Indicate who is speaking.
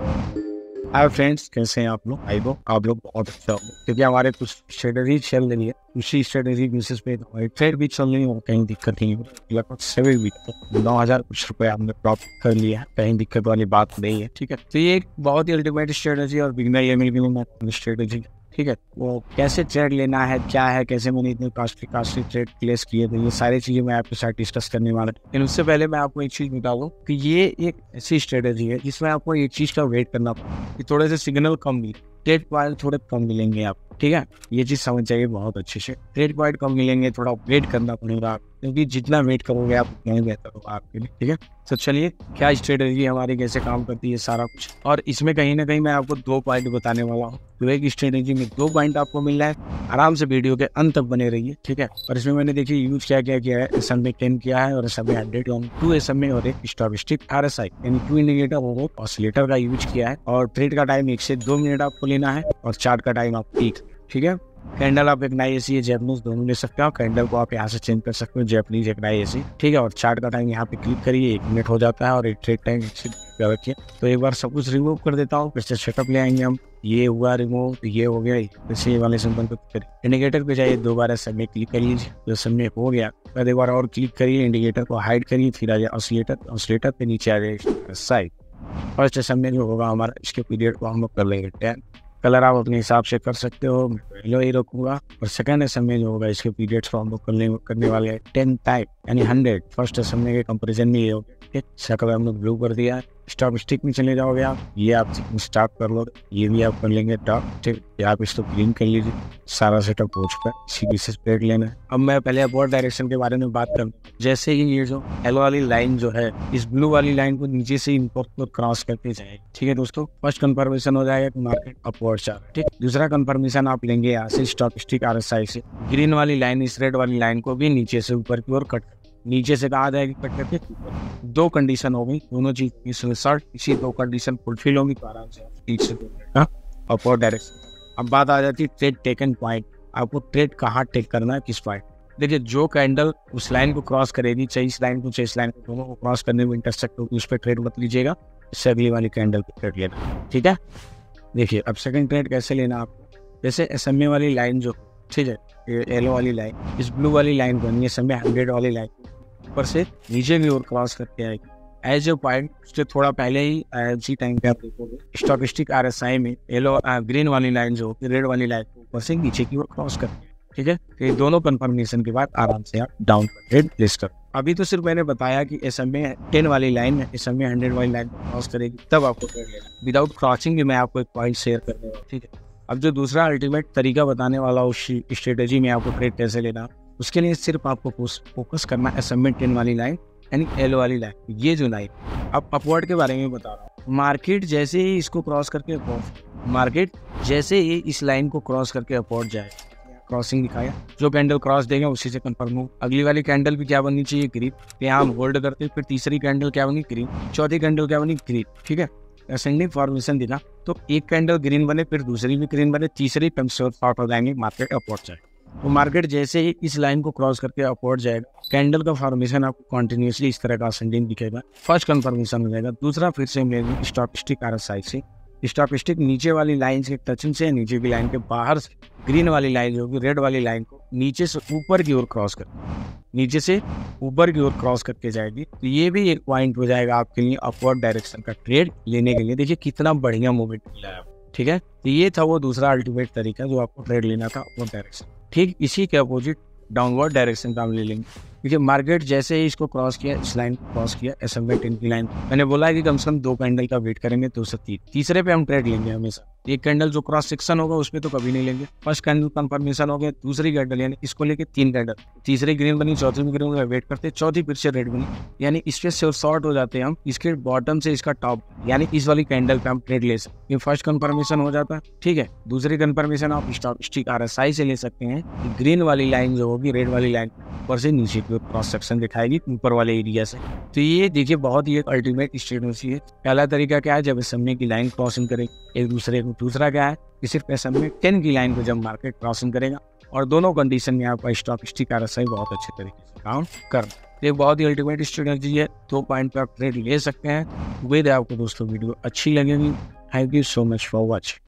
Speaker 1: hi friends कैसे हैं आप लोग आई बो आप लोग बहुत अच्छा हो क्योंकि हमारे कुछ स्ट्रेटेजी चल रही है उसी स्ट्रेटेजी बेसिस पे फिर भी चल रही हो कहीं दिक्कत नहीं हो लगभग सभी भी तो नौ हजार कुछ रुपए हमने प्रॉफिट कर लिया है कहीं दिक्कत वाली बात नहीं है ठीक है तो ये एक बहुत ही अल्टीमेट स्ट्रेटेजी और बिगनर ये मिल गई स्ट्रेटेजी ठीक है वो कैसे ट्रेड लेना है क्या है कैसे मैंने इतने कास्टली कास्टली ट्रेड प्लेस किए थे ये सारी चीज़ें मैं आपके साथ डिस्कस करने वाला लेकिन उससे पहले मैं आपको एक चीज़ बता दूँ कि ये एक ऐसी स्ट्रेटेजी है जिसमें आपको एक चीज़ का वेट करना पड़ा कि थोड़े से सिग्नल कम भी ट्रेड पॉइंट थोड़े कम मिलेंगे आप ठीक है ये चीज समझ जाइए बहुत अच्छे से ट्रेड पॉइंट कम मिलेंगे थोड़ा वेट करना पड़ेगा क्योंकि जितना वेट करोगे आप उतना ही बेहतर होगा आपके लिए ठीक है तो चलिए क्या स्ट्रेटेजी हमारी कैसे काम करती है सारा कुछ और इसमें कहीं ना कहीं मैं आपको दो पॉइंट बताने वाला हूँ तो एक स्ट्रेटेजी में दो पॉइंट आपको मिल रहा है आराम से वीडियो के अंत तक बने रहिए ठीक है और इसमें मैंने देखिए यूज क्या क्या किया है एस एम ए टेन किया है और S M A hundred two S M A और एक स्टॉबिस्टिक आर एस आई यानी टू इंडिकेटर ऑसिलेटर का यूज किया है और ट्रेड का टाइम एक से दो मिनट आपको लेना है और चार्ट का टाइम आप एक ठीक है कैंडल आप एक नाई एसी जैपनीज दोनों ले सकते हो कैंडल को आप यहाँ से चेंज कर सकते हो जैपनीज एक नाई एसी ठीक है और चार्ट का टाइम यहाँ पे क्लिक करिए एक मिनट हो जाता है और एक ट्रेड टाइम रखिए तो एक बार सब कुछ रिमूव कर देता हूँ फिर से सेटअप ले आएंगे हम ये हुआ रिमूव तो ये हो गया फिर इसी वाले सिंपल पे फिर इंडिकेटर पे जाइए दोबारा सबमिट क्लिक कर लीजिए जो समय हो गया फिर एक बार और क्लिक करिए इंडिकेटर को हाइड करिए फिर आ जाए ऑसिलेटर ऑसिलेटर पे नीचे आ जाए साइड फर्स्ट असेंबली में होगा हमारा इसके पीरियड को हम लोग कर लेंगे टेन कलर आप अपने हिसाब से कर सकते हो मैं पहले ही रखूंगा और सेकंड असेंबली जो होगा इसके पीरियड्स को हम लोग करने करने वाले हैं टेन टाइप यानी हंड्रेड फर्स्ट असेंबली के कंपेरिजन में ये होगा ठीक सकल लोग ब्लू कर दिया है स्टॉप स्टिक में चले जाओगे आप ये आप स्टार्ट कर लोगे ये भी आप कर लेंगे टॉप स्टिक आप इसको क्लीन कर लीजिए सारा सेटअप हो चुका है इसी लेना है अब मैं पहले अबोर्ड डायरेक्शन के बारे में बात करूँ जैसे ही ये जो येलो वाली लाइन जो है इस ब्लू वाली लाइन को नीचे से इम्पोर्ट को क्रॉस करते जाए ठीक है दोस्तों फर्स्ट कन्फर्मेशन हो जाएगा मार्केट अपवर्ड चार ठीक दूसरा कन्फर्मेशन आप लेंगे यहाँ से स्टॉक स्टिक आर से ग्रीन वाली लाइन इस रेड वाली लाइन को भी नीचे से ऊपर की ओर कट नीचे से कहा जाएगी कट करके दो कंडीशन होगी दोनों चीज इस इसी दो कंडीशन फुलफिल होगी तो आराम से तीस से दो और फोर डायरेक्शन अब बात आ जाती है ट्रेड टेकन पॉइंट आपको ट्रेड कहाँ टेक करना है किस पॉइंट देखिए जो कैंडल उस लाइन को क्रॉस करेगी चाहे इस लाइन को चाहे इस लाइन को दोनों को क्रॉस करने में इंटरसेक्ट होगी उस पर ट्रेड मत लीजिएगा इससे अगली वाली कैंडल पर ट्रेड लेना ठीक है देखिए अब सेकंड ट्रेड कैसे लेना आपको जैसे एस वाली लाइन जो ठीक है येलो वाली लाइन इस ब्लू वाली लाइन बनी है समय हंड्रेड वाली लाइन ऊपर से नीचे की ओर क्रॉस करके आएगी एज ए पॉइंट उससे थोड़ा पहले ही जी टाइम पे आप देखोगे स्टॉकिस्टिक आर एस आई में येलो ग्रीन वाली लाइन जो होगी रेड वाली लाइन ऊपर से नीचे की ओर क्रॉस हैं ठीक है तो ये दोनों कंफर्मेशन के बाद आराम से आप डाउन रेड प्लेस करो अभी तो सिर्फ मैंने बताया कि एस एम टेन वाली लाइन है एस एम हंड्रेड वाली लाइन क्रॉस करेगी तब आपको ट्रेड लेना विदाउट क्रॉसिंग भी मैं आपको एक पॉइंट शेयर कर दूंगा ठीक है अब जो दूसरा अल्टीमेट तरीका बताने वाला उस स्ट्रेटेजी में आपको ट्रेड कैसे लेना उसके लिए सिर्फ आपको फोकस करना है सबमिट टेन वाली लाइन यानी एल वाली लाइन ये जो लाइन अब अपवर्ड के बारे में बता रहा हूँ मार्केट जैसे ही इसको क्रॉस करके मार्केट जैसे ही इस लाइन को क्रॉस करके अपवर्ड जाए क्रॉसिंग दिखाया जो कैंडल क्रॉस देगा उसी से कंफर्म हो अगली वाली कैंडल भी क्या बननी चाहिए ग्रीन यहाँ हम होल्ड करते फिर तीसरी कैंडल क्या बनी ग्रीन चौथी कैंडल क्या बनी ग्रीन ठीक है असेंडिंग फॉर्मेशन देना तो एक कैंडल ग्रीन बने फिर दूसरी भी ग्रीन बने तीसरी कम से हो जाएंगे मार्केट अपवर्ड जाए तो मार्केट जैसे ही इस लाइन को क्रॉस करके अपवर्ड जाएगा कैंडल का फॉर्मेशन आपको कंटिन्यूसली इस तरह का असेंडिंग दिखेगा फर्स्ट कन्फर्मेशन हो जाएगा दूसरा फिर से स्टॉक स्टिक आर से स्टॉप स्टिक नीचे वाली लाइन से टचिंग से नीचे की लाइन के बाहर से ग्रीन वाली लाइन जो होगी रेड वाली लाइन को नीचे से ऊपर की ओर क्रॉस कर नीचे से ऊपर की ओर क्रॉस करके जाएगी तो ये भी एक पॉइंट हो जाएगा आपके लिए अपवर्ड डायरेक्शन का ट्रेड लेने के लिए देखिए कितना बढ़िया मूवमेंट मिला है ठीक है तो ये था वो दूसरा अल्टीमेट तरीका जो आपको ट्रेड लेना था अपवर्ड डायरेक्शन ठीक इसी के अपोजिट डाउनवर्ड डायरेक्शन का हम ले लेंगे क्योंकि मार्केट जैसे ही इसको क्रॉस किया इस लाइन क्रॉस किया एस एम टेन की लाइन मैंने बोला कि कम से कम दो कैंडल का वेट करेंगे दो तो से तीन तीसरे पे हम ट्रेड लेंगे हमेशा एक कैंडल जो क्रॉस सेक्शन होगा उसमें तो कभी नहीं लेंगे फर्स्ट कैंडल कंफर्मेशन हो गया दूसरी कैंडल यानी इसको लेके तीन कैंडल तीसरी ग्रीन बनी चौथी में ग्रीन वेट करते चौथी फिर से रेड बनी यानी पे शॉर्ट हो जाते हैं हम इसके बॉटम से इसका टॉप यानी इस वाली कैंडल पे हम ट्रेड ले सकते हैं फर्स्ट कंफर्मेशन हो जाता है ठीक है दूसरी कंफर्मेशन आप स्टॉक स्टिक आर से ले सकते हैं ग्रीन वाली लाइन जो होगी रेड वाली लाइन पर से नीचे कंस्ट्रक्शन दिखाएगी ऊपर वाले एरिया से तो ये देखिए बहुत ही एक अल्टीमेट स्टेटमेंसी है पहला तरीका क्या है जब एस की लाइन क्रॉसिंग करेगी एक दूसरे को दूसरा क्या है कि सिर्फ एस टेन की लाइन को जब मार्केट क्रॉसिंग करेगा और दोनों कंडीशन में आपका स्टॉक स्टिक का बहुत अच्छे तरीके से काउंट कर एक तो बहुत ही अल्टीमेट स्ट्रेटजी है दो पॉइंट पे आप ट्रेड ले सकते हैं वे आपको दोस्तों वीडियो अच्छी लगेगी thank you so much for watching